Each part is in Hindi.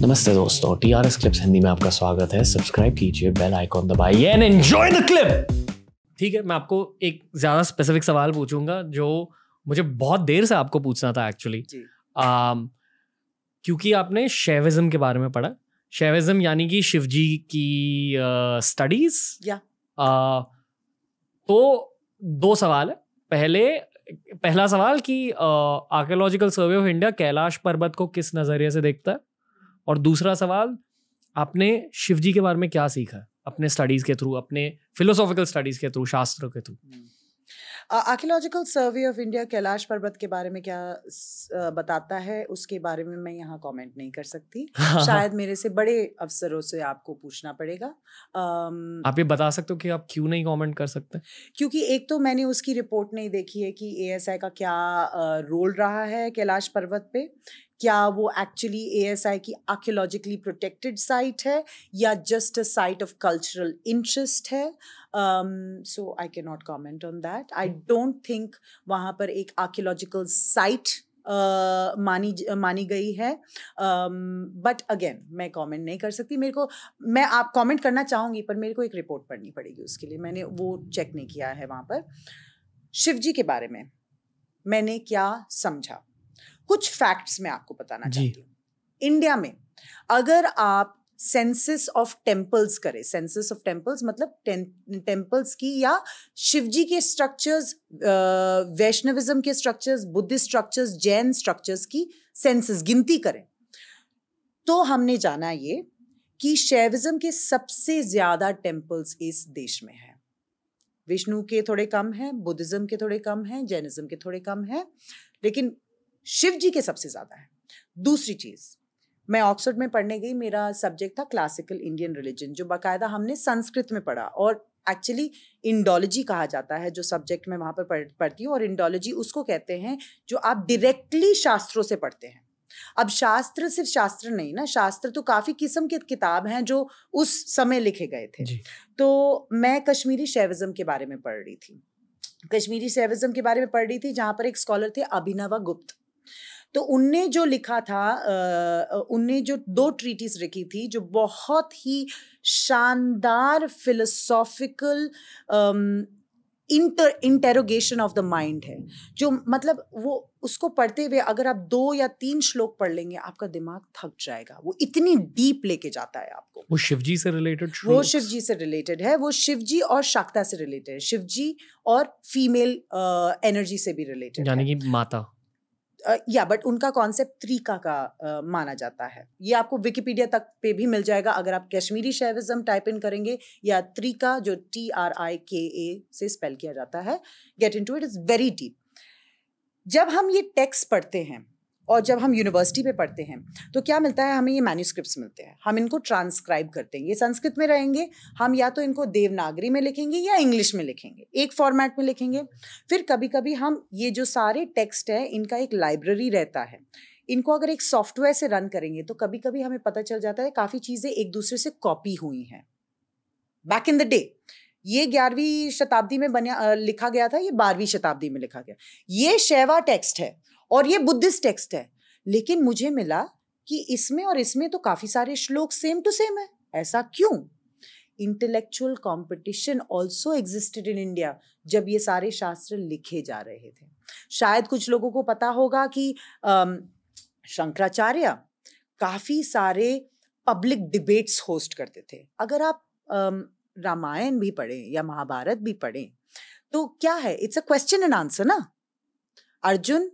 नमस्ते दोस्तों T R S clips Hindi में आपका स्वागत है सब्सक्राइब कीजिए बेल आइकॉन दबाइए एंड एंजॉय द क्लिप ठीक है मैं आपको एक ज़्यादा स्पेसिफिक सवाल पूछूंगा जो मुझे बहुत देर से आपको पूछना था एक्चुअली क्योंकि आपने शेविज़म के बारे में पढ़ा शेविज्म यानी कि शिवजी की स्टडीज uh, या yeah. uh, तो दो सवाल है पहले पहला सवाल कि archaeological survey of India Kailash पर्वत को किस नज़रिए से देखता है और दूसरा सवाल आपने शिव जी के बारे में क्या सीखा अपने स्टडीज के थ्रू अपने फिलोसॉफिकल स्टडीज के थ्रू शास्त्रों के through archaeological survey of India Kailash पर्वत के बारे में क्या बताता है उसके बारे में मैं यहाँ कमेंट नहीं कर सकती शायद मेरे से बड़े अफसरों से आपको पूछना पड़ेगा um, आप ये बता सकते हो कि आप क्यों नहीं कमेंट कर सकते क्योंकि एक तो मैंने उसकी रिपोर्ट नहीं देखी है कि एएसआई का क्या रोल रहा है कैलाश पर्वत पे क्या वो एक्चुअली ए एस आई की आर्कियोलॉजिकली प्रोटेक्टेड साइट है या just a site of cultural interest है so I can not comment on that I don't think वहाँ पर एक आर्कियोलॉजिकल साइट Uh, मानी मानी गई है बट um, अगेन मैं कमेंट नहीं कर सकती मेरे को मैं आप कमेंट करना चाहूँगी पर मेरे को एक रिपोर्ट पढ़नी पड़ेगी उसके लिए मैंने वो चेक नहीं किया है वहाँ पर शिव जी के बारे में मैंने क्या समझा कुछ फैक्ट्स मैं आपको बताना चाहती हूँ इंडिया में अगर आप सेंसिस ऑफ टेम्पल्स करें सेंसिस ऑफ टेम्पल्स मतलब टेम्पल्स की या शिवजी के स्ट्रक्चर्स वैष्णविज्म के structures Buddhist structures Jain structures की सेंसिस गिनती करें तो हमने जाना ये कि शैविज्म के सबसे ज्यादा टेम्पल्स इस देश में हैं विष्णु के थोड़े कम हैं बुद्धिज्म के थोड़े कम हैं जैनिज्म के थोड़े कम हैं लेकिन शिव जी के सबसे ज्यादा है दूसरी चीज मैं ऑक्सफर्ड में पढ़ने गई मेरा सब्जेक्ट था क्लासिकल इंडियन रिलीजन जो बाकायदा हमने संस्कृत में पढ़ा और एक्चुअली इंडोलॉजी कहा जाता है जो सब्जेक्ट मैं वहाँ पर पढ़, पढ़ती हूँ और इंडोलॉजी उसको कहते हैं जो आप डायरेक्टली शास्त्रों से पढ़ते हैं अब शास्त्र सिर्फ शास्त्र नहीं ना शास्त्र तो काफी किस्म के किताब हैं जो उस समय लिखे गए थे तो मैं कश्मीरी शैविज्म के बारे में पढ़ रही थी कश्मीरी शैविज्म के बारे में पढ़ रही थी जहाँ पर एक स्कॉलर थे अभिनवा गुप्त तो उनने जो लिखा था उनने जो दो ट्रीटीज लिखी थी जो बहुत ही शानदार philosophical inter interrogation of the mind है जो मतलब वो उसको पढ़ते हुए अगर आप दो या तीन श्लोक पढ़ लेंगे आपका दिमाग थक जाएगा वो इतनी डीप लेके जाता है आपको वो शिवजी से रिलेटेड वो शिवजी से रिलेटेड है वो शिवजी और शाक्ता से रिलेटेड है शिवजी और फीमेल एनर्जी uh, से भी रिलेटेड यानी कि माता या बट उनका कॉन्सेप्ट तरीका का uh, माना जाता है ये आपको विकिपीडिया तक पे भी मिल जाएगा अगर आप कश्मीरी शेविज्म टाइप इन करेंगे या तरीका जो टी आर आई के ए से स्पेल किया जाता है get into it is very deep जब हम ये टेक्स्ट पढ़ते हैं और जब हम यूनिवर्सिटी पे पढ़ते हैं तो क्या मिलता है हमें ये मैन्यूस्क्रिप्ट मिलते हैं हम इनको ट्रांसक्राइब करते हैं ये संस्कृत में रहेंगे हम या तो इनको देवनागरी में लिखेंगे या इंग्लिश में लिखेंगे एक फॉर्मेट में लिखेंगे फिर कभी कभी हम ये जो सारे टेक्स्ट हैं इनका एक लाइब्रेरी रहता है इनको अगर एक सॉफ्टवेयर से रन करेंगे तो कभी कभी हमें पता चल जाता है काफ़ी चीज़ें एक दूसरे से कॉपी हुई हैं बैक इन द डे ये ग्यारहवीं शताब्दी में बना लिखा गया था ये बारहवीं शताब्दी में लिखा गया ये शेवा टेक्स्ट है और ये बुद्धिस्ट टेक्स्ट है लेकिन मुझे मिला कि इसमें और इसमें तो काफ़ी सारे श्लोक सेम टू सेम है ऐसा क्यों intellectual competition also existed in India जब ये सारे शास्त्र लिखे जा रहे थे शायद कुछ लोगों को पता होगा कि शंकराचार्य काफ़ी सारे पब्लिक डिबेट्स होस्ट करते थे अगर आप रामायण भी पढ़ें या महाभारत भी पढ़ें तो क्या है it's a question and answer ना Arjun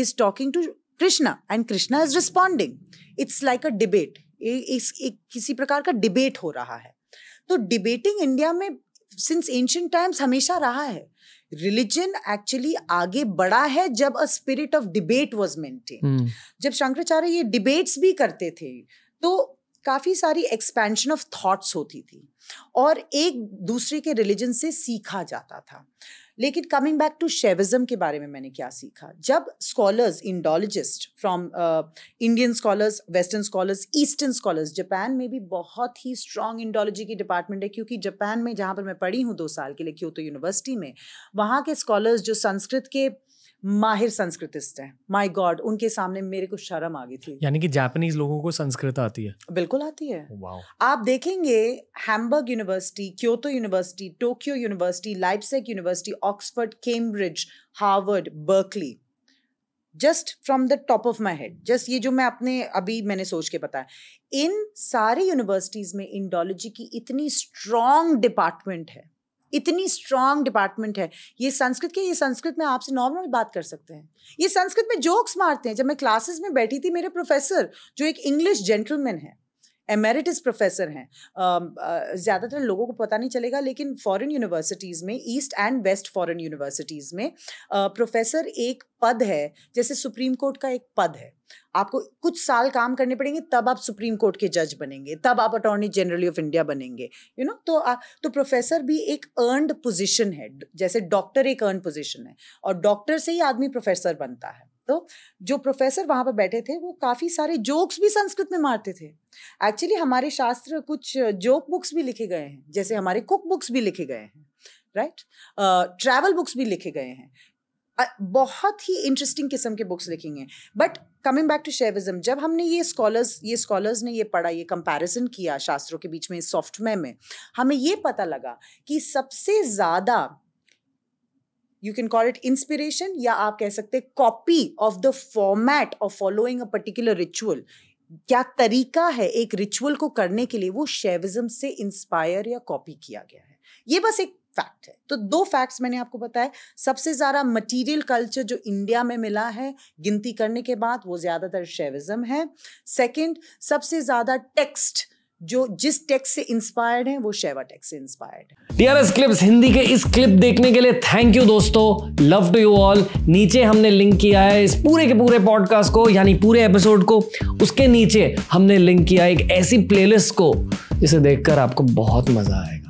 is talking to Krishna and Krishna is responding it's like a debate इस एक किसी प्रकार का डिबेट हो रहा है तो डिबेटिंग इंडिया में सिंस एंशियंट टाइम्स हमेशा रहा है रिलीजन एक्चुअली आगे बढ़ा है जब a spirit of debate was maintain जब शंकराचार्य ये डिबेट्स भी करते थे तो काफ़ी सारी एक्सपेंशन ऑफ थॉट्स होती थी और एक दूसरे के रिलीजन से सीखा जाता था लेकिन कमिंग बैक टू शेविज्म के बारे में मैंने क्या सीखा जब scholars Indologist from Indian scholars western scholars eastern scholars Japan में भी बहुत ही स्ट्रॉन्ग इंडोलॉजी की डिपार्टमेंट है क्योंकि जापान में जहाँ पर मैं पढ़ी हूँ दो साल के लिए क्यों तो यूनिवर्सिटी में वहाँ के स्कॉलर्स जो संस्कृत के माहिर संस्कृतिस्ट हैं माय गॉड उनके सामने मेरे को शर्म आ गई थी यानी कि जापानीज लोगों को संस्कृत आती है बिल्कुल आती है oh, आप देखेंगे Hamburg university Kyoto university Tokyo university Leipzig university Oxford Cambridge Harvard Berkeley just from the top of my head just ये जो मैं अपने अभी मैंने सोच के बताया इन सारी यूनिवर्सिटीज़ में इंडोलॉजी की इतनी स्ट्रॉन्ग डिपार्टमेंट है इतनी स्ट्रांग डिपार्टमेंट है ये संस्कृत के ये संस्कृत में आपसे नॉर्मल बात कर सकते हैं ये संस्कृत में जोक्स मारते हैं जब मैं क्लासेस में बैठी थी मेरे प्रोफेसर जो एक इंग्लिश जेंटलमैन है एमेरिटस प्रोफेसर हैं ज़्यादातर लोगों को पता नहीं चलेगा लेकिन फॉरेन यूनिवर्सिटीज़ में east and west foreign universities में प्रोफेसर एक पद है जैसे सुप्रीम कोर्ट का एक पद है आपको कुछ साल काम करने पड़ेंगे तब आप सुप्रीम कोर्ट के जज बनेंगे तब आप अटॉर्नी जनरल ऑफ इंडिया बनेंगे यू you नो know? तो आ, तो प्रोफेसर भी एक अर्नड पोजीशन है जैसे डॉक्टर एक अर्न पोजीशन है और डॉक्टर से ही आदमी प्रोफेसर बनता है तो जो प्रोफेसर वहाँ पर बैठे थे वो काफ़ी सारे जोक्स भी संस्कृत में मारते थे एक्चुअली हमारे शास्त्र कुछ जोक बुक्स भी लिखे गए हैं जैसे हमारे कुक बुक्स भी लिखे गए हैं राइट ट्रैवल बुक्स भी लिखे गए हैं बहुत ही इंटरेस्टिंग किस्म के बुक्स लिखेंगे but coming back to Shaivism जब हमने ये स्कॉलर्स ये स्कॉलर्स ने ये पढ़ा ये कंपैरिजन किया शास्त्रों के बीच में सॉफ्टवेयर में हमें ये पता लगा कि सबसे ज़्यादा you can call it inspiration या आप कह सकते हैं copy of the format of following a particular ritual क्या तरीका है एक रिचुअल को करने के लिए वो शेविज्म से इंस्पायर या कॉपी किया गया है ये बस एक फैक्ट है तो दो फैक्ट्स मैंने आपको बताया सबसे ज़्यादा मटेरियल कल्चर जो इंडिया में मिला है गिनती करने के बाद वो ज़्यादातर शेविज्म है सेकंड सबसे ज़्यादा टेक्स्ट जो जिस टेक्स से इंस्पायर्ड है वो शेवा टेक्स से इंस्पायर्ड टीआरएस क्लिप्स हिंदी के इस क्लिप देखने के लिए थैंक यू दोस्तों लव टू यू ऑल नीचे हमने लिंक किया है इस पूरे के पूरे पॉडकास्ट को यानी पूरे एपिसोड को उसके नीचे हमने लिंक किया है एक ऐसी प्लेलिस्ट को जिसे देखकर आपको बहुत मजा आएगा